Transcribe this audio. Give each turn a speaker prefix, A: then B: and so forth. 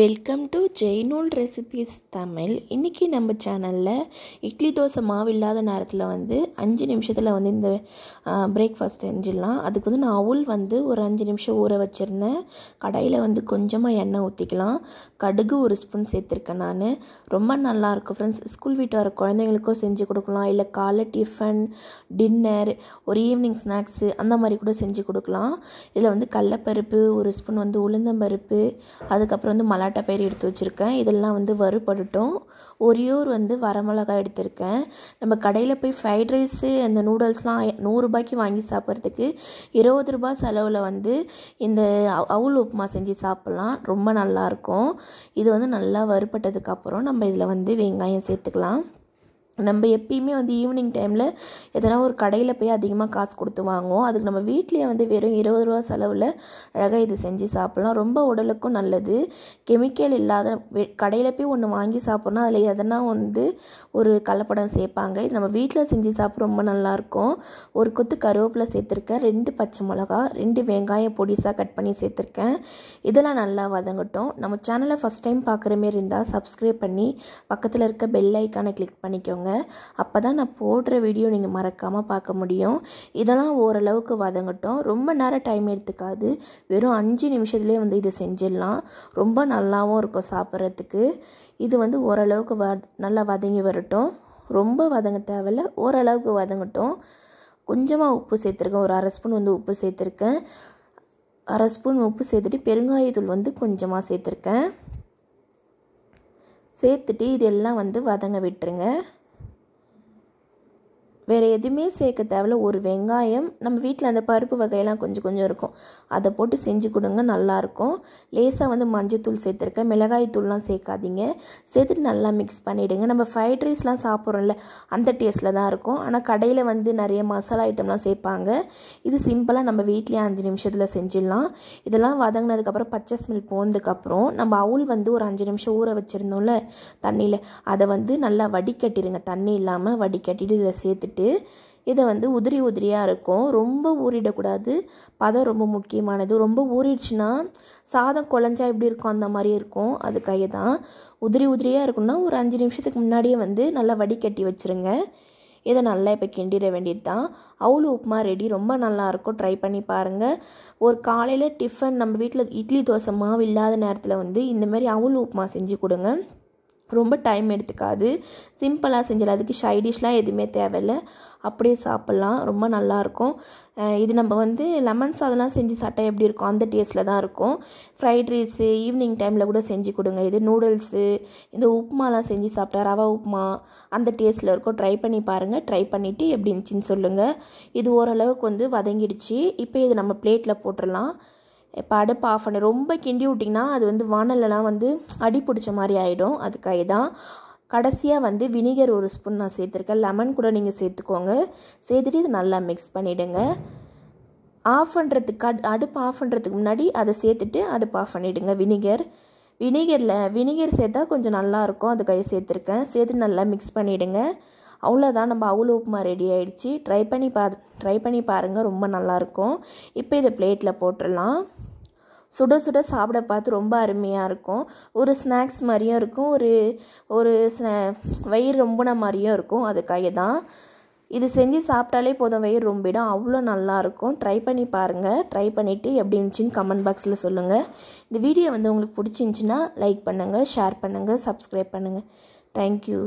A: welcome to Zainul recipes Tamil இன்றைக்கி நம்ம சேனலில் இட்லி தோசை மாவு இல்லாத நேரத்தில் வந்து அஞ்சு நிமிஷத்தில் வந்து இந்த பிரேக்ஃபாஸ்ட் செஞ்சிடலாம் அதுக்கு வந்து நான் அவுல் வந்து ஒரு அஞ்சு நிமிஷம் ஊற வச்சுருந்தேன் கடையில் வந்து கொஞ்சமாக எண்ணெய் ஊற்றிக்கலாம் கடுகு ஒரு ஸ்பூன் சேர்த்துருக்கேன் நான் ரொம்ப நல்லாயிருக்கும் ஃப்ரெண்ட்ஸ் ஸ்கூல் வீட்டு வர குழந்தைங்களுக்கும் செஞ்சு கொடுக்கலாம் இல்லை காலை டிஃபன் டின்னர் ஒரு ஈவினிங் ஸ்நாக்ஸு அந்த மாதிரி கூட செஞ்சு கொடுக்கலாம் இதில் வந்து கடலப்பருப்பு ஒரு ஸ்பூன் வந்து உளுந்தம்பருப்பு அதுக்கப்புறம் வந்து மலாட்டா பயிர் எடுத்து வச்சுருக்கேன் இதெல்லாம் வந்து வறுபடட்டும் ஒரியூர் வந்து வரமிளகாய் எடுத்திருக்கேன் நம்ம கடையில் போய் ஃப்ரைட் ரைஸு அந்த நூடுல்ஸ்லாம் நூறுரூபாய்க்கு வாங்கி சாப்பிட்றதுக்கு இருபது ரூபா செலவில் வந்து இந்த அவுல் உப்புமா செஞ்சு சாப்பிட்லாம் ரொம்ப நல்லாயிருக்கும் இது வந்து நல்லா வறுபட்டதுக்கப்புறம் நம்ம இதில் வந்து வெங்காயம் சேர்த்துக்கலாம் நம்ம எப்பயுமே வந்து ஈவினிங் டைமில் எதனா ஒரு கடையில் போய் அதிகமாக காசு கொடுத்து வாங்குவோம் அதுக்கு நம்ம வீட்லேயே வந்து வெறும் இருபது ரூபா செலவில் அழகாக இது செஞ்சு சாப்பிட்லாம் ரொம்ப உடலுக்கும் நல்லது கெமிக்கல் இல்லாத கடையில் போய் ஒன்று வாங்கி சாப்பிட்றோம் அதில் எதனா வந்து ஒரு கலப்படம் சேர்ப்பாங்க இது நம்ம வீட்டில் செஞ்சு சாப்பிட ரொம்ப நல்லாயிருக்கும் ஒரு கொத்து கருவேப்பிலை சேர்த்துருக்கேன் ரெண்டு பச்சை மிளகா ரெண்டு வெங்காயம் பொடிசாக கட் பண்ணி சேர்த்துருக்கேன் இதெல்லாம் நல்லா வதங்கட்டும் நம்ம சேனலை ஃபஸ்ட் டைம் பார்க்குற மாரி இருந்தால் சப்ஸ்கிரைப் பண்ணி பக்கத்தில் இருக்க பெல் ஐக்கானை கிளிக் பண்ணிக்கோங்க வச்சுக்கோங்க அப்போ தான் நான் போடுற வீடியோ நீங்கள் மறக்காமல் பார்க்க முடியும் இதெல்லாம் ஓரளவுக்கு வதங்கட்டும் ரொம்ப நேரம் டைம் எடுத்துக்காது வெறும் அஞ்சு நிமிஷத்துலேயே வந்து இதை செஞ்சிடலாம் ரொம்ப நல்லாவும் இருக்கும் சாப்பிட்றதுக்கு இது வந்து ஓரளவுக்கு வ நல்லா வதங்கி வரட்டும் ரொம்ப வதங்க தேவையில்ல ஓரளவுக்கு வதங்கட்டும் கொஞ்சமாக உப்பு சேர்த்துருக்கேன் ஒரு அரை ஸ்பூன் வந்து உப்பு சேர்த்துருக்கேன் அரை ஸ்பூன் உப்பு சேர்த்துட்டு பெருங்காயத்தூள் வந்து கொஞ்சமாக சேர்த்துருக்கேன் சேர்த்துட்டு இதெல்லாம் வந்து வதங்க விட்டுருங்க வேறு எதுவுமே சேர்க்க தேவையில்ல ஒரு வெங்காயம் நம்ம வீட்டில் அந்த பருப்பு வகையெல்லாம் கொஞ்சம் கொஞ்சம் இருக்கும் அதை போட்டு செஞ்சு கொடுங்க நல்லாயிருக்கும் லேசாக வந்து மஞ்சத்தூள் சேர்த்துருக்கேன் மிளகாய் தூள்லாம் சேர்க்காதீங்க சேர்த்துட்டு நல்லா மிக்ஸ் பண்ணிவிடுங்க நம்ம ஃப்ரைட் ரைஸ்லாம் சாப்பிட்றோம்ல அந்த டேஸ்ட்டில் தான் இருக்கும் ஆனால் கடையில் வந்து நிறைய மசாலா ஐட்டம்லாம் சேர்ப்பாங்க இது சிம்பிளாக நம்ம வீட்லேயே அஞ்சு நிமிஷத்தில் செஞ்சிடலாம் இதெல்லாம் வதங்கினதுக்கப்புறம் பச்சை ஸ்மெல் போனதுக்கப்புறம் நம்ம அவுள் வந்து ஒரு அஞ்சு நிமிஷம் ஊற வச்சுருந்தோம்ல தண்ணியில் அதை வந்து நல்லா வடிகட்டிடுங்க தண்ணி இல்லாமல் வடிக்கட்டிட்டு இதில் சேர்த்துட்டு ஊற்றிட்டு இதை வந்து உதிரி உதிரியாக இருக்கும் ரொம்ப ஊறிடக்கூடாது பதம் ரொம்ப முக்கியமானது ரொம்ப ஊறிடுச்சுன்னா சாதம் குழஞ்சா எப்படி இருக்கும் அந்த மாதிரி இருக்கும் அது கை தான் உதிரி உதிரியாக இருக்குன்னா ஒரு அஞ்சு நிமிஷத்துக்கு முன்னாடியே வந்து நல்லா வடிகட்டி வச்சுருங்க இதை நல்லா இப்போ கிண்டிட வேண்டியது தான் அவ்வளோ உப்புமா ரெடி ரொம்ப நல்லாயிருக்கும் ட்ரை பண்ணி பாருங்கள் ஒரு காலையில் டிஃபன் நம்ம வீட்டில் இட்லி தோசை மாவு இல்லாத நேரத்தில் வந்து இந்தமாரி அவ்வளோ உப்புமா செஞ்சு கொடுங்க ரொம்ப டைம் எடுத்துக்காது சிம்பிளாக செஞ்சிடலாம் அதுக்கு ஷைடிஷ்லாம் எதுவுமே தேவையில்லை அப்படியே சாப்பிட்லாம் ரொம்ப நல்லாயிருக்கும் இது நம்ம வந்து லெமன் சாதம்லாம் செஞ்சு சாப்பிட்டா எப்படி இருக்கும் அந்த டேஸ்ட்டில் தான் இருக்கும் ஃப்ரைட் ரைஸு ஈவினிங் டைமில் கூட செஞ்சு கொடுங்க இது நூடுல்ஸு இந்த உப்புமாலாம் செஞ்சு சாப்பிட்டா ரவா உப்புமா அந்த டேஸ்ட்டில் இருக்கும் ட்ரை பண்ணி பாருங்கள் ட்ரை பண்ணிவிட்டு எப்படி இருந்துச்சின்னு சொல்லுங்கள் இது ஓரளவுக்கு வந்து வதங்கிடுச்சு இப்போ இது நம்ம பிளேட்டில் போட்டுடலாம் இப்போ அடுப்பு ஆஃப் பண்ணி ரொம்ப கிண்டி விட்டிங்கன்னா அது வந்து வானலெலாம் வந்து அடி பிடிச்ச மாதிரி ஆகிடும் அதுக்காக தான் கடைசியாக வந்து வினிகர் ஒரு ஸ்பூன் நான் சேர்த்துருக்கேன் லெமன் கூட நீங்கள் சேர்த்துக்கோங்க சேர்த்துட்டு இது நல்லா மிக்ஸ் பண்ணிவிடுங்க ஆஃப் பண்ணுறதுக்கு அடு அடுப்பு ஆஃப் பண்ணுறதுக்கு முன்னாடி அதை சேர்த்துட்டு அடுப்பு ஆஃப் பண்ணிவிடுங்க வினிகர் வினிகரில் வினிகர் சேர்த்தா கொஞ்சம் நல்லாயிருக்கும் அது கையை சேர்த்துருக்கேன் சேர்த்து நல்லா மிக்ஸ் பண்ணிவிடுங்க அவ்வளோதான் நம்ம அவ்வளோ உப்புமா ரெடி ஆகிடுச்சி ட்ரை பண்ணி பா ட்ரை பண்ணி பாருங்கள் ரொம்ப நல்லாயிருக்கும் இப்போ இதை பிளேட்டில் போட்டுடலாம் சுட சுட சாப்பிட பார்த்து ரொம்ப அருமையாக இருக்கும் ஒரு ஸ்நாக்ஸ் மாதிரியும் இருக்கும் ஒரு ஒரு வயிறு ரொம்பின மாதிரியும் இருக்கும் அதுக்காக தான் இது செஞ்சு சாப்பிட்டாலே போதும் வயிறு ரொம்பிடும் அவ்வளோ நல்லாயிருக்கும் ட்ரை பண்ணி பாருங்கள் ட்ரை பண்ணிவிட்டு எப்படி இருந்துச்சின்னு கமெண்ட் பாக்ஸில் சொல்லுங்கள் இந்த வீடியோ வந்து உங்களுக்கு பிடிச்சிருந்துச்சின்னா லைக் பண்ணுங்கள் ஷேர் பண்ணுங்கள் சப்ஸ்கிரைப் பண்ணுங்கள் தேங்க்யூ